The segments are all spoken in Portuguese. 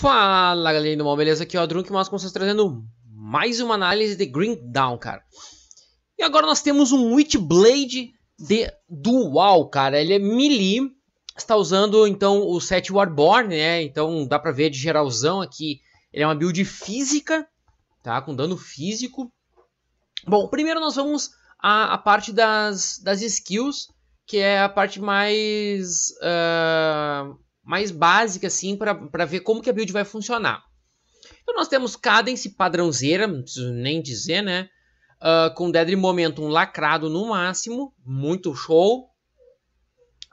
Fala galerinha do mal, beleza? Aqui é o Drunk mas com vocês trazendo mais uma análise de Green Down, cara. E agora nós temos um Witchblade de Dual, cara. Ele é melee, está usando então o set Warborn, né? Então dá pra ver de geralzão aqui. Ele é uma build física, tá? Com dano físico. Bom, primeiro nós vamos à, à parte das, das skills, que é a parte mais. Uh mais básica assim para ver como que a build vai funcionar. Então nós temos Cadence padrãozeira, não preciso nem dizer, né? Uh, com Deadly Momentum lacrado no máximo, muito show.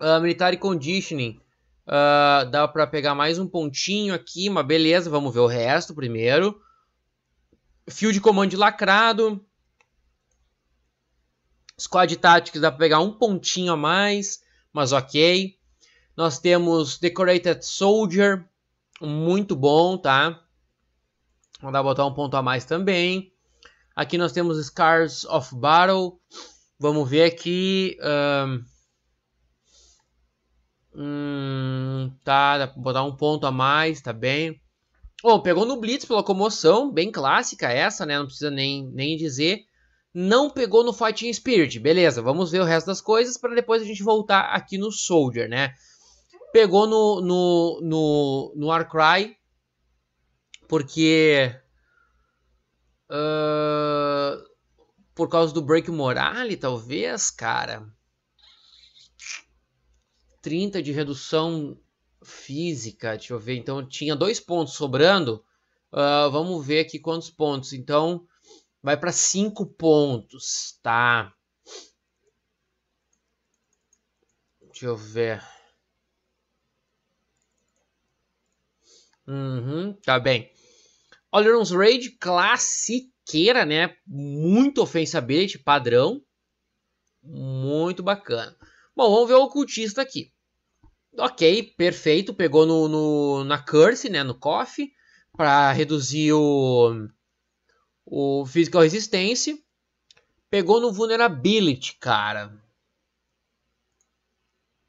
Uh, Military Conditioning, uh, dá para pegar mais um pontinho aqui, uma beleza, vamos ver o resto primeiro. Fio de comando lacrado. Squad Tactics dá para pegar um pontinho a mais, mas ok. Nós temos Decorated Soldier, muito bom, tá? Vou dar botar um ponto a mais também. Aqui nós temos Scars of Battle. Vamos ver aqui. Hum, tá, dá pra botar um ponto a mais, tá bem. Bom, pegou no Blitz pela comoção, bem clássica essa, né? Não precisa nem, nem dizer não pegou no Fighting Spirit. Beleza, vamos ver o resto das coisas para depois a gente voltar aqui no Soldier, né? pegou no, no, no, no Arcry, porque. Uh, por causa do break morale, talvez, cara. 30 de redução física, deixa eu ver. Então tinha dois pontos sobrando. Uh, vamos ver aqui quantos pontos. Então vai para cinco pontos, tá? Deixa eu ver. Uhum, tá bem. Olerons Raid, classiqueira, né? Muito offensability, padrão. Muito bacana. Bom, vamos ver o ocultista aqui. Ok, perfeito. Pegou no, no na Curse, né? No Coffee. para reduzir o, o Physical Resistance. Pegou no Vulnerability, cara.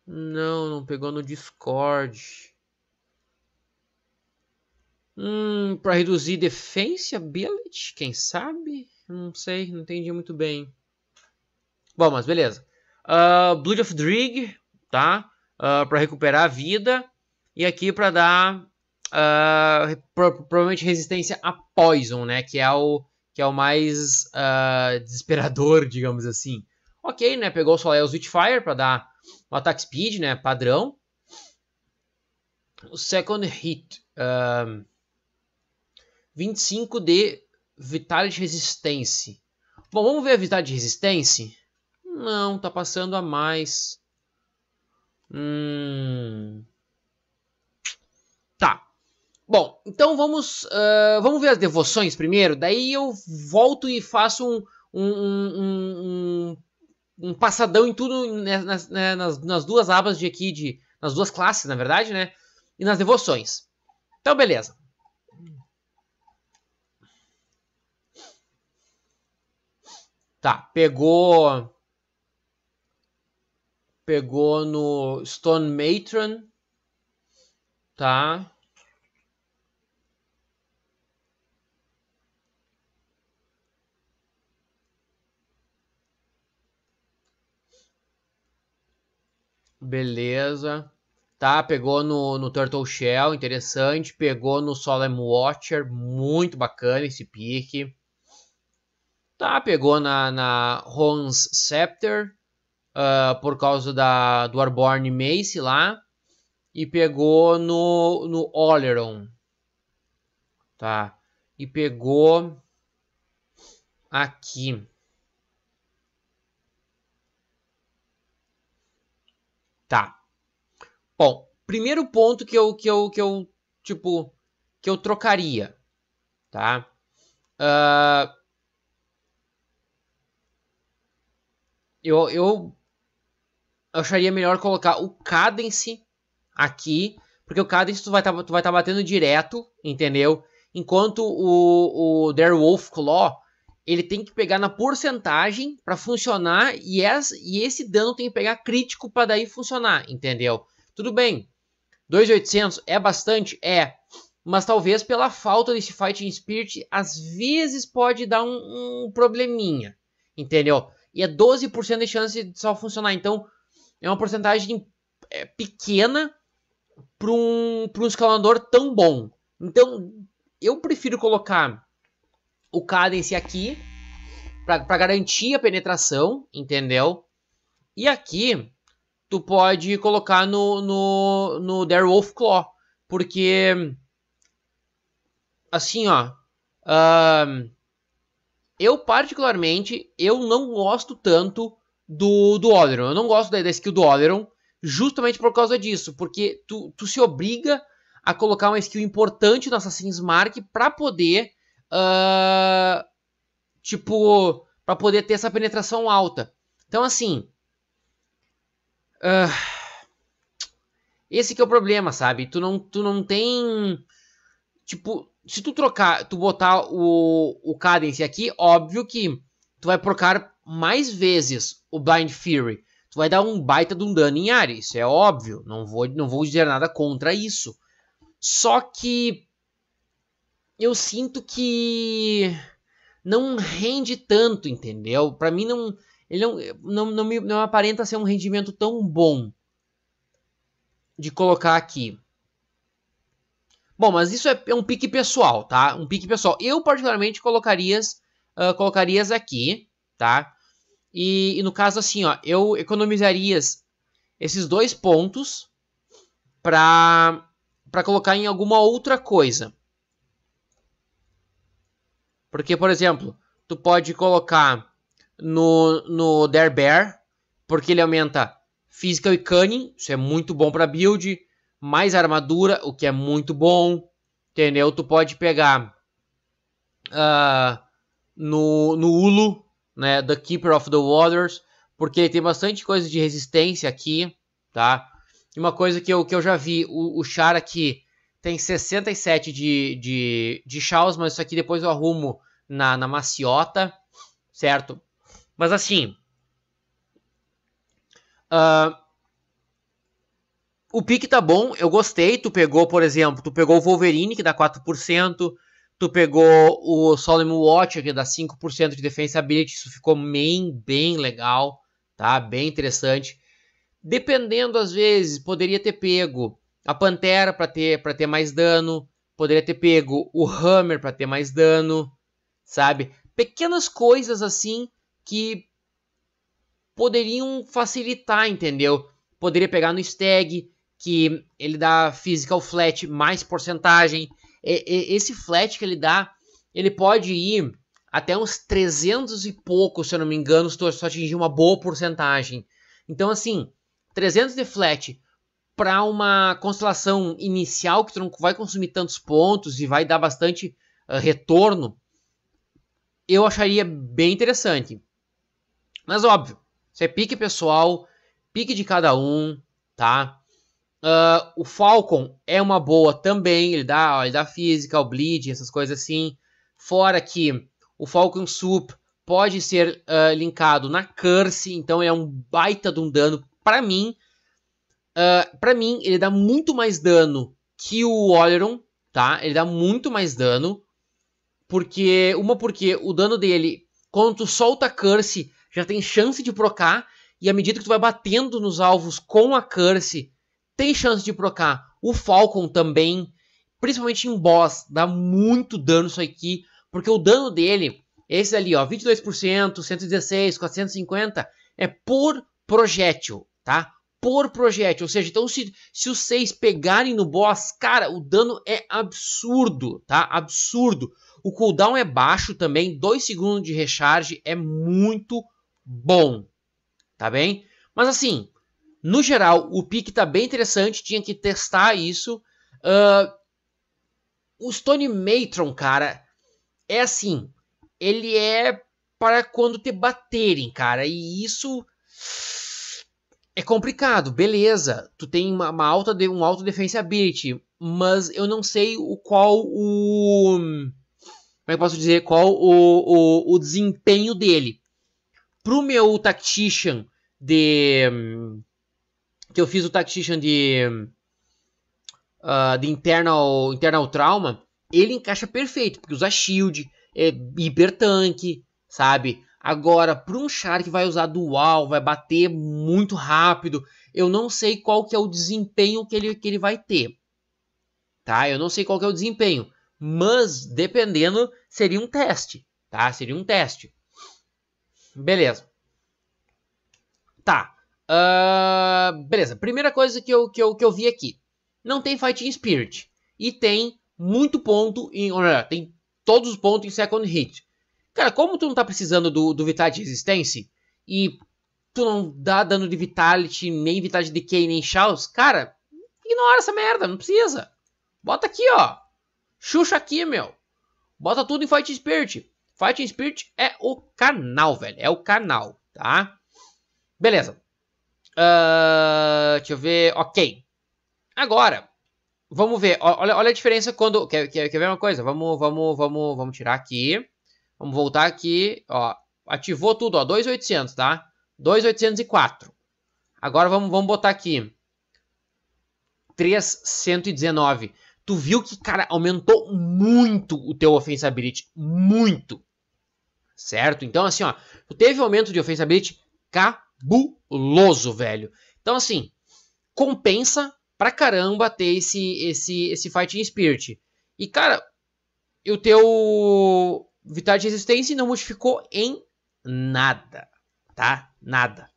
Não, não pegou no Discord. Hum, para reduzir ability, quem sabe? Não sei, não entendi muito bem. Bom, mas beleza. Uh, Blood of Drig, tá? Uh, ah, para recuperar a vida. E aqui para dar uh, pro provavelmente resistência a Poison, né? Que é o, que é o mais uh, desesperador, digamos assim. Ok, né? Pegou o Soleil Witchfire para dar um ataque speed, né? Padrão. O second hit. 25 de Vitality de Resistência. Bom, vamos ver a Vitality de Resistência? Não, tá passando a mais. Hum... Tá. Bom, então vamos, uh, vamos ver as devoções primeiro. Daí eu volto e faço um, um, um, um, um passadão em tudo né, nas, né, nas, nas duas abas de aqui, de, nas duas classes, na verdade, né? E nas devoções. Então, beleza. Tá, pegou. Pegou no Stone Matron. Tá. Beleza. Tá, pegou no, no Turtle Shell, interessante. Pegou no Solemn Watcher, muito bacana esse pique. Tá, pegou na, na Hans Scepter uh, por causa da, do Arborn Mace lá. E pegou no, no Oleron. Tá. E pegou aqui. Tá. Bom, primeiro ponto que eu, que eu, que eu tipo, que eu trocaria, tá? Uh, eu, eu acharia melhor colocar o Cadence aqui, porque o Cadence tu vai estar tá, tá batendo direto, entendeu? Enquanto o, o Darewolf Claw, ele tem que pegar na porcentagem para funcionar e, e esse dano tem que pegar crítico para daí funcionar, entendeu? Tudo bem, 2.800 é bastante? É. Mas talvez pela falta desse Fighting Spirit, às vezes pode dar um, um probleminha, entendeu? e é 12% de chance de só funcionar. Então, é uma porcentagem é, pequena para um, para um escalador tão bom. Então, eu prefiro colocar o Cadence aqui para garantir a penetração, entendeu? E aqui, tu pode colocar no, no, no Darewolf Claw, porque, assim, ó, eu, particularmente, eu não gosto tanto do, do Oleron. Eu não gosto da, da skill do Oleron justamente por causa disso. Porque tu, tu se obriga a colocar uma skill importante no Assassin's Mark para poder... Uh, tipo... para poder ter essa penetração alta. Então, assim... Uh, esse que é o problema, sabe? Tu não, tu não tem Tipo, se tu trocar, tu botar o, o Cadence aqui, óbvio que tu vai trocar mais vezes o Blind Fury. Tu vai dar um baita de um dano em área, isso é óbvio. Não vou, não vou dizer nada contra isso. Só que eu sinto que não rende tanto, entendeu? Para mim não, ele não, não, não, me, não aparenta ser um rendimento tão bom de colocar aqui. Bom, mas isso é, é um pique pessoal, tá? Um pique pessoal. Eu, particularmente, colocarias, uh, colocarias aqui, tá? E, e, no caso, assim, ó, eu economizaria esses dois pontos para para colocar em alguma outra coisa. Porque, por exemplo, tu pode colocar no, no Dare Bear, porque ele aumenta Physical e Cunning, isso é muito bom para build mais armadura, o que é muito bom, entendeu? Tu pode pegar uh, no, no Ulu, né, The Keeper of the Waters, porque ele tem bastante coisa de resistência aqui, tá? E uma coisa que eu, que eu já vi, o, o Char aqui tem 67 de, de, de Shaws, mas isso aqui depois eu arrumo na, na maciota, certo? Mas assim, uh, o pique tá bom, eu gostei. Tu pegou, por exemplo, tu pegou o Wolverine, que dá 4%, tu pegou o Solomon Watch, que dá 5% de defensibility, isso ficou bem, bem legal, tá? Bem interessante. Dependendo, às vezes, poderia ter pego a Pantera para ter, pra ter mais dano, poderia ter pego o Hammer para ter mais dano, sabe? Pequenas coisas assim que poderiam facilitar, entendeu? Poderia pegar no Stag, que ele dá physical flat mais porcentagem. E, e, esse flat que ele dá, ele pode ir até uns 300 e pouco, se eu não me engano, se tu só atingir uma boa porcentagem. Então, assim, 300 de flat para uma constelação inicial que tu não vai consumir tantos pontos e vai dar bastante uh, retorno, eu acharia bem interessante. Mas óbvio, isso é pique pessoal, pique de cada um, tá? Uh, o Falcon é uma boa também, ele dá, ele dá física, o bleed, essas coisas assim. Fora que o Falcon Sup pode ser uh, linkado na Curse, então é um baita de um dano. Para mim, uh, ah, para mim ele dá muito mais dano que o Oleron, tá? Ele dá muito mais dano, porque uma porque o dano dele, quando tu solta a Curse, já tem chance de procar e à medida que tu vai batendo nos alvos com a Curse, tem chance de procar. O Falcon também, principalmente em boss, dá muito dano isso aqui, porque o dano dele, esse ali, ó, 22%, 116, 450, é por projétil, tá? Por projétil, ou seja, então se, se os seis pegarem no boss, cara, o dano é absurdo, tá? Absurdo. O cooldown é baixo também, 2 segundos de recharge é muito bom, tá bem? Mas assim, no geral, o pique tá bem interessante, tinha que testar isso. Uh, o Stone Matron, cara, é assim, ele é para quando te baterem, cara, e isso é complicado, beleza. Tu tem uma, uma alta de um alto defensibility, mas eu não sei o qual o como é que posso dizer qual o, o, o desempenho dele. Pro meu tactician de que eu fiz o Tactician de, uh, de internal, internal Trauma, ele encaixa perfeito, porque usa shield, é hipertanque, sabe? Agora, para um char que vai usar dual, vai bater muito rápido, eu não sei qual que é o desempenho que ele, que ele vai ter. Tá? Eu não sei qual que é o desempenho. Mas, dependendo, seria um teste. Tá? Seria um teste. Beleza. Tá. Uh, beleza, primeira coisa que eu, que, eu, que eu vi aqui. Não tem Fighting Spirit. E tem muito ponto em. Olha, tem todos os pontos em Second Hit. Cara, como tu não tá precisando do, do Vitality Resistance e tu não dá dano de Vitality, nem Vitality Decay, nem Shouts, cara, ignora essa merda, não precisa. Bota aqui, ó. Xuxa aqui, meu. Bota tudo em Fighting Spirit. Fighting Spirit é o canal, velho. É o canal, tá? Beleza. Ah, deixa eu ver. Ok. Agora, vamos ver. Olha, olha a diferença quando. Quer, quer, quer ver uma coisa? Vamos, vamos, vamos, vamos tirar aqui. Vamos voltar aqui. Ó, ativou tudo, ó. 2,800, tá? 2,804. Agora vamos, vamos botar aqui. 3,119. Tu viu que, cara, aumentou muito o teu offensability Muito. Certo? Então, assim, ó. Tu teve aumento de offensability K cabuloso, velho. Então, assim, compensa pra caramba ter esse, esse, esse Fighting Spirit. E, cara, o teu Vitality Resistência não modificou em nada, tá? Nada.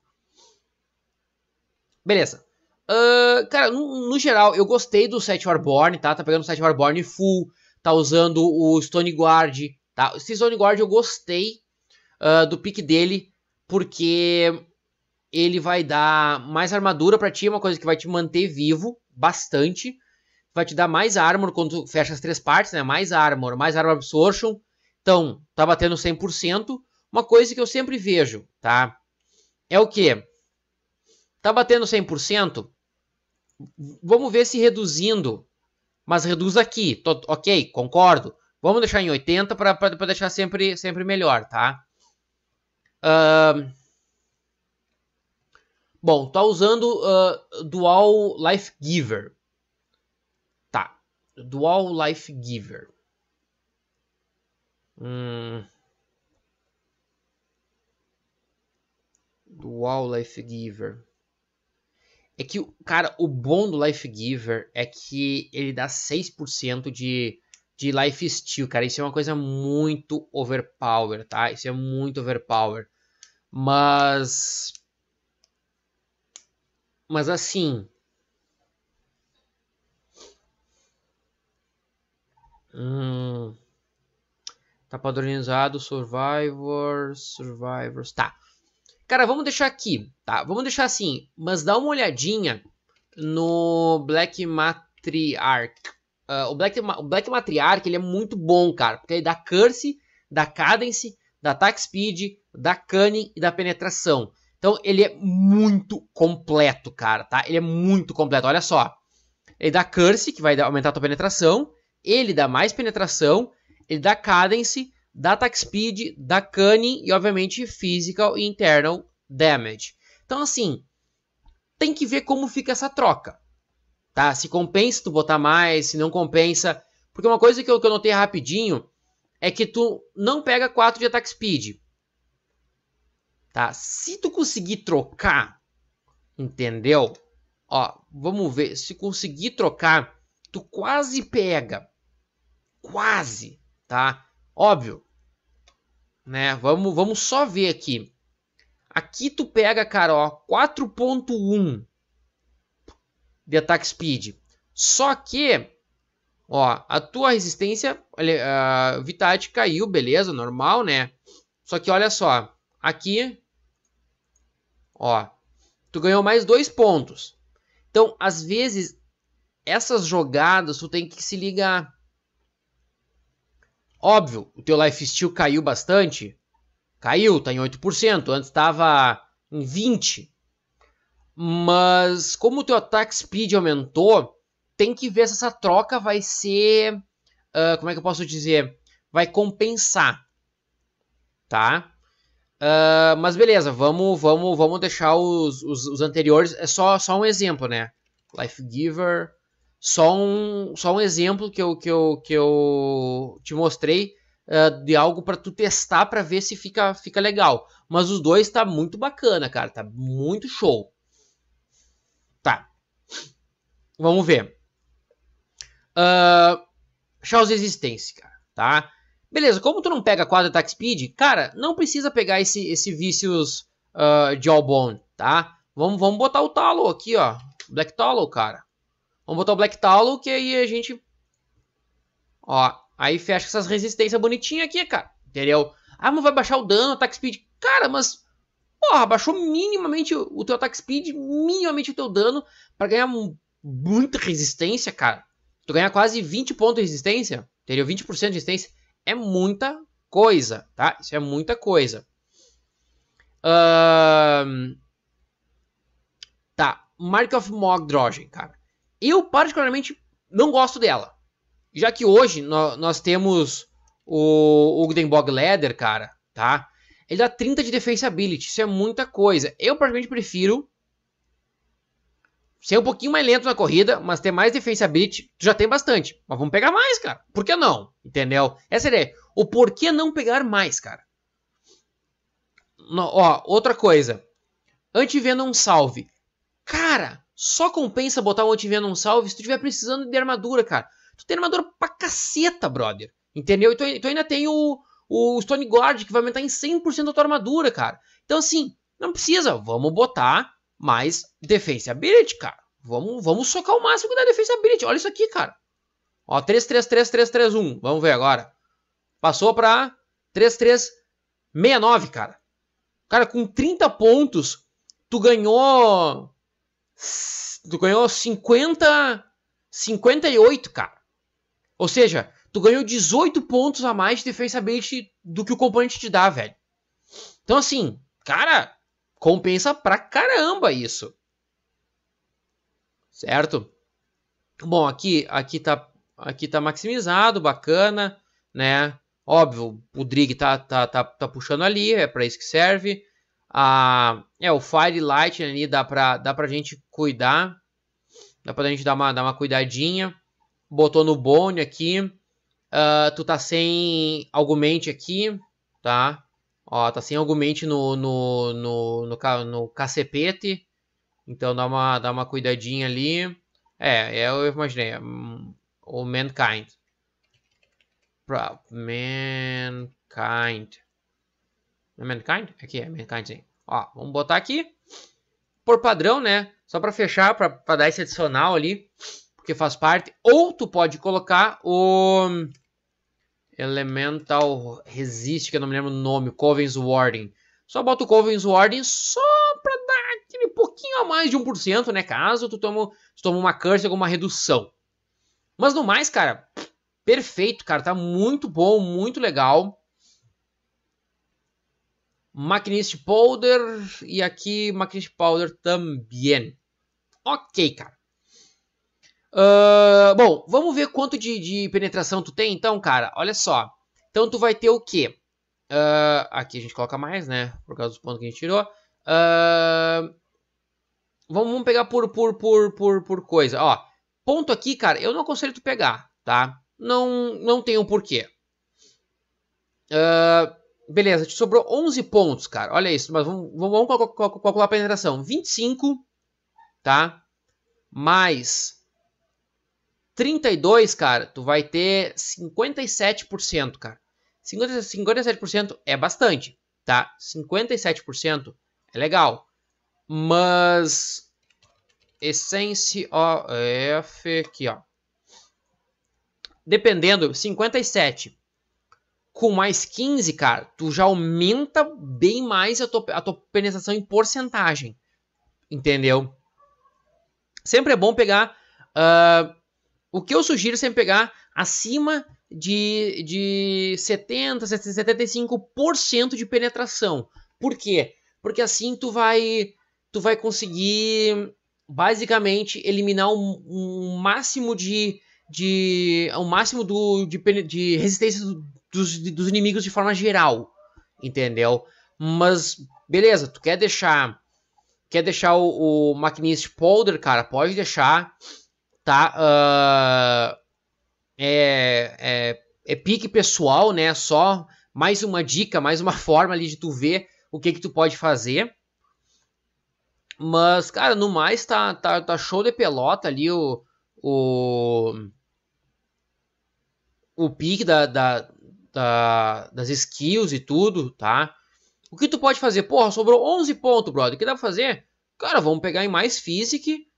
Beleza. Uh, cara, no, no, geral, eu gostei do set Warborn, tá? Tá pegando o set Warborn full, tá usando o Stone Guard, tá? Esse Stone Guard eu gostei uh, do pick dele, porque ele vai dar mais armadura para ti, é uma coisa que vai te manter vivo bastante. Vai te dar mais armor quando fecha as três partes, né? Mais armor, mais armor absorption. Então, tá batendo 100%. Uma coisa que eu sempre vejo, tá? É o quê? Tá batendo 100%? Vamos ver se reduzindo. Mas reduz aqui. Tô, ok, concordo. Vamos deixar em 80 para deixar sempre, sempre melhor, tá? Ahn. Uh Bom, tá usando uh, Dual Life Giver. Tá. Dual Life Giver. Hum. Dual Life Giver. É que, cara, o bom do Life Giver é que ele dá 6% de, de Life Steal, cara. Isso é uma coisa muito overpower, tá? Isso é muito overpower. Mas mas assim. Hum, tá padronizado Survivors. Survivors. Tá. Cara, vamos deixar aqui. Tá, vamos deixar assim. Mas dá uma olhadinha no Black Matriarch. Uh, o, Black, o Black Matriarch ele é muito bom, cara. Porque ele dá Curse, dá Cadence, dá Attack Speed, da cunning e da penetração. Então ele é muito completo, cara, tá? Ele é muito completo. Olha só. Ele dá curse, que vai aumentar a tua penetração. Ele dá mais penetração. Ele dá cadence, dá attack speed, dá cunning e, obviamente, physical e internal damage. Então, assim, tem que ver como fica essa troca. Tá? Se compensa tu botar mais, se não compensa. Porque uma coisa que eu, que eu notei rapidinho é que tu não pega 4 de attack speed tá? Se tu conseguir trocar, entendeu? Ó, vamos ver, se conseguir trocar, tu quase pega. Quase, tá? Óbvio. Né? Vamos, vamos só ver aqui. Aqui tu pega, cara, ó, 4.1 de ataque speed. Só que, ó, a tua resistência, olha, Vitality caiu, beleza, normal, né? Só que olha só, aqui Ó, tu ganhou mais dois pontos. Então, às vezes, essas jogadas tu tem que se ligar. Óbvio, o teu life caiu bastante. Caiu, tá em 8%, antes estava em 20. Mas como o teu attack speed aumentou, tem que ver se essa troca vai ser, uh, como é que eu posso dizer, vai compensar. Tá? Uh, mas beleza, vamos vamos vamos deixar os, os, os, anteriores. É só, só um exemplo, né? Life Giver. Só um, só um exemplo que eu, que eu, que eu te mostrei uh, de algo para tu testar para ver se fica, fica legal. Mas os dois tá muito bacana, cara. Tá muito show. Tá. Vamos ver. Uh, existência cara tá? Beleza, como tu não pega 4 attack speed, cara, não precisa pegar esse, esse vícios uh, ah, de tá? Vamos, vamos botar o Talo aqui, ó. Black Talo, cara. Vamos botar o Black Talo, que aí a gente... Ó, aí fecha essas resistências bonitinhas aqui, cara. Entendeu? Ah, mas vai baixar o dano, attack speed. Cara, mas... Porra, baixou minimamente o teu attack speed, minimamente o teu dano, para ganhar muita resistência, cara. Tu ganha quase 20 pontos de resistência, entendeu? 20% de resistência é muita coisa, tá? Isso é muita coisa. Tá, Mark of Mogdrogen, cara. Eu, particularmente, não gosto dela. Já que hoje no, nós temos o Ugdenbog Leather, cara, tá? Ele dá 30 de ability. isso é muita coisa. Eu, particularmente, prefiro ser um pouquinho mais lento na corrida, mas ter mais defensibility, tu já tem bastante. Mas vamos pegar mais, cara. Por que não? Entendeu? Essa é a ideia. O porquê não pegar mais, cara. No, ó, outra coisa. Antivenom salve. Cara, só compensa botar um antivenom salve se tu estiver precisando de armadura, cara. Tu tem armadura pra caceta, brother. Entendeu? Então, tu ainda tem o, o Stone Guard que vai aumentar em 100% a tua armadura, cara. Então assim, não precisa. Vamos botar mas defense ability, cara. Vamos, vamos socar o máximo da defense ability. Olha isso aqui, cara. Ó, 3-3-3-3-3-1. Vamos ver agora. Passou pra 3 3 6 9 cara. Cara, com 30 pontos, tu ganhou. Tu ganhou 50. 58, cara. Ou seja, tu ganhou 18 pontos a mais de defensa do que o componente te dá, velho. Então, assim, cara, Compensa pra caramba isso. Certo? Bom, aqui aqui tá aqui tá maximizado, bacana, né? Óbvio, o drig tá, tá, tá, tá puxando ali, é para isso que serve. Ah, é, o firelight ali dá pra, dá pra gente cuidar. Dá pra gente dar uma, dar uma cuidadinha. Botou no bone aqui. Uh, tu tá sem argumente aqui, tá? Ó, tá sem argumente no, no, no, no, no cacepete. Então dá uma, dá uma cuidadinha ali. É, é eu imaginei. É, hum, o Mankind. Pra, mankind. É Mankind? Aqui é Mankind, sim. Ó, vamos botar aqui. Por padrão, né? Só para fechar, para dar esse adicional ali. Porque faz parte. Ou tu pode colocar o Elemental Resist, que eu não me lembro o nome, Coven's Warden. Só bota o Coven's Warden só pra dar aquele pouquinho a mais de 1%, né? Caso tu toma, tu toma uma curse, alguma redução. Mas no mais, cara, perfeito, cara. Tá muito bom, muito legal. Machinist Powder e aqui Machinist Powder também. Ok, cara. Uh, bom, vamos ver quanto de, de, penetração tu tem então, cara. Olha só. Então tu vai ter o quê? Uh, aqui a gente coloca mais, né? Por causa dos pontos que a gente tirou. Uh, vamos, vamos, pegar por, por, por, por, por coisa. Ó, ponto aqui, cara, eu não aconselho tu pegar, tá? Não, não tem um porquê. beleza, te sobrou 11 pontos, cara. Olha isso, mas vamos, vamos calcular a penetração. 25, tá? Mais 32, cara, tu vai ter 57%, cara. 57% é bastante, tá? 57% é legal. Mas Essence OF aqui, ó. Dependendo, 57 com mais 15, cara, tu já aumenta bem mais a tua, a tua penetração em porcentagem. Entendeu? Sempre é bom pegar uh, o que eu sugiro é sempre pegar acima de, de 70, 75% de penetração. Por quê? Porque assim tu vai, tu vai conseguir basicamente eliminar um, um máximo de, de um máximo do, de, de resistência dos, dos inimigos de forma geral, entendeu? Mas beleza, tu quer deixar quer deixar o, o Machinist Polder, cara, pode deixar tá? Uh, é, é, é pique pessoal, né? Só mais uma dica, mais uma forma ali de tu ver o que que tu pode fazer. Mas, cara, no mais tá, tá, tá show de pelota ali o, o, o pique da, da, da, das skills e tudo, tá? O que tu pode fazer? Porra, sobrou 11 pontos, brother. O que dá pra fazer? Cara, vamos pegar em mais physic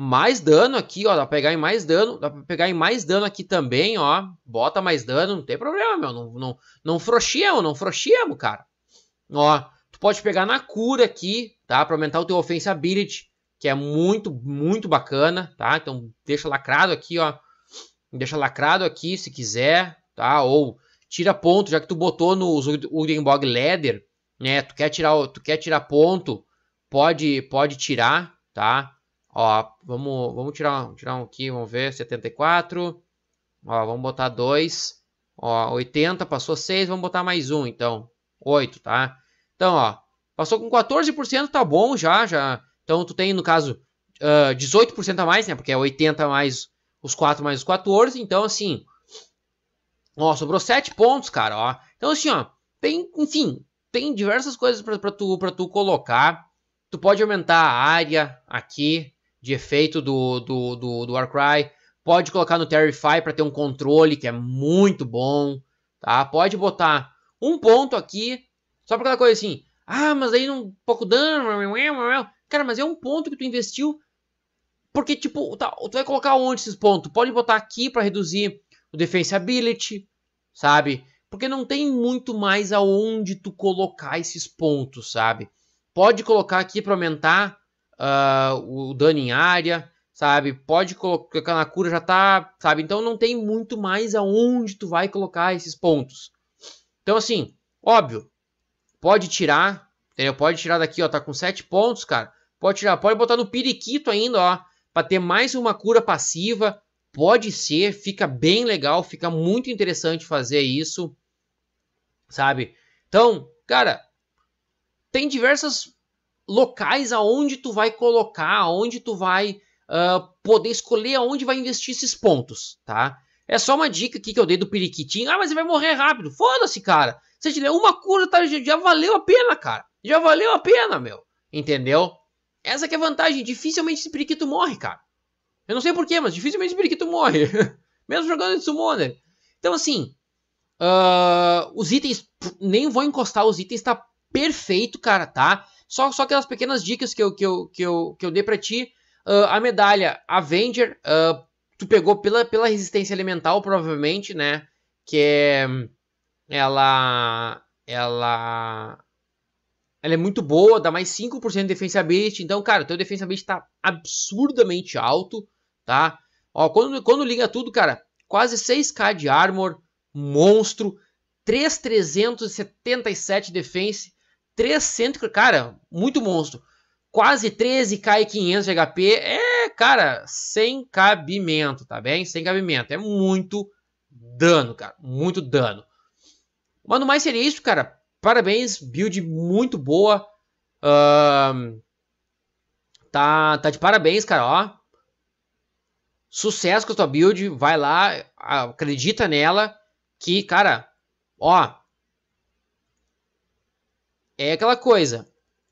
mais dano aqui, ó. Dá pra pegar em mais dano. Dá pra pegar em mais dano aqui também, ó. Bota mais dano, não tem problema, meu. Não, não, não frouxemos, não frouxemos, cara. Ó, tu pode pegar na cura aqui, tá? Pra aumentar o teu offense ability, que é muito, muito bacana, tá? Então deixa lacrado aqui, ó. Deixa lacrado aqui se quiser, tá? Ou tira ponto, já que tu botou no Udenbog Leather, né? Tu quer tirar, tu quer tirar ponto, pode, pode tirar, tá? Ó, vamos, vamos tirar, um, tirar um aqui, vamos ver, 74. Ó, vamos botar 2. Ó, 80, passou 6, vamos botar mais 1, então. 8, tá? Então, ó, passou com 14%, tá bom já, já. Então, tu tem, no caso, uh, ah, 18% a mais, né? Porque é 80 mais os 4 mais os 14. Então, assim, ó, sobrou 7 pontos, cara, ó. Então, assim, ó, tem, enfim, tem diversas coisas para tu, pra tu colocar. Tu pode aumentar a área aqui, de efeito do, do, do, do Warcry. Pode colocar no Terrify para ter um controle que é muito bom. Tá? Pode botar um ponto aqui, só pra aquela coisa assim. Ah, mas aí não pouco dano. Cara, mas é um ponto que tu investiu. Porque, tipo, tá, tu vai colocar onde esses pontos? Pode botar aqui para reduzir o defensibility, sabe? Porque não tem muito mais aonde tu colocar esses pontos, sabe? Pode colocar aqui para aumentar uh, o dano em área, sabe? Pode colocar na cura, já tá, sabe? Então não tem muito mais aonde tu vai colocar esses pontos. Então, assim, óbvio, pode tirar, entendeu? Pode tirar daqui, ó, tá com 7 pontos, cara. Pode tirar, pode botar no periquito ainda, ó, pra ter mais uma cura passiva. Pode ser, fica bem legal, fica muito interessante fazer isso, sabe? Então, cara, tem diversas locais aonde tu vai colocar, aonde tu vai uh, poder escolher aonde vai investir esses pontos, tá? É só uma dica aqui que eu dei do periquitinho. Ah, mas ele vai morrer rápido. Foda-se, cara. Se tiver uma cura, tá, já valeu a pena, cara. Já valeu a pena, meu. Entendeu? Essa que é a vantagem. Dificilmente esse periquito morre, cara. Eu não sei porquê, mas dificilmente esse periquito morre. Mesmo jogando de summoner. Então, assim... Uh, os itens... Nem vou encostar os itens. Tá perfeito, cara, tá? Só, só aquelas pequenas dicas que eu, que eu, que eu, que eu dei para ti. Uh, a medalha Avenger, uh, tu pegou pela, pela resistência elemental, provavelmente, né? Que é. Ela. Ela. Ela é muito boa, dá mais 5% de defensibility. Então, cara, teu defensibility tá absurdamente alto, tá? Ó, quando, quando liga tudo, cara, quase 6k de armor, monstro, 3,377 defense, 300, cara, muito monstro. Quase 13k e 500 de HP é, cara, sem cabimento, tá bem? Sem cabimento. É muito dano, cara. Muito dano. Mas no mais seria isso, cara. Parabéns, build muito boa. Uh, tá, tá de parabéns, cara, ó. Sucesso com a tua build, vai lá, acredita nela. Que, cara, ó, é aquela coisa.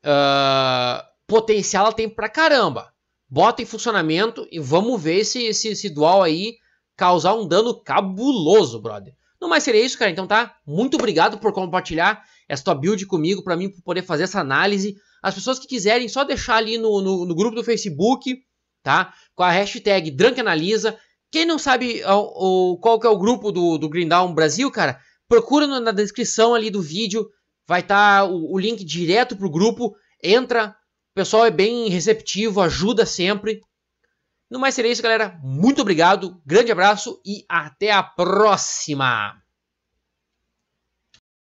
Uh, potencial ela tem pra caramba. Bota em funcionamento e vamos ver se esse, esse dual aí causar um dano cabuloso, brother. Não mais seria isso, cara. Então tá, muito obrigado por compartilhar essa tua build comigo, para mim poder fazer essa análise. As pessoas que quiserem, só deixar ali no, no, no grupo do Facebook, tá? Com a hashtag DrunkAnalisa. Quem não sabe o, ah, o, qual que é o grupo do, do Brasil, cara, procura na descrição ali do vídeo vai estar tá o, o, link direto pro grupo. Entra, o pessoal é bem receptivo, ajuda sempre. No mais seria isso, galera. Muito obrigado, grande abraço e até a próxima!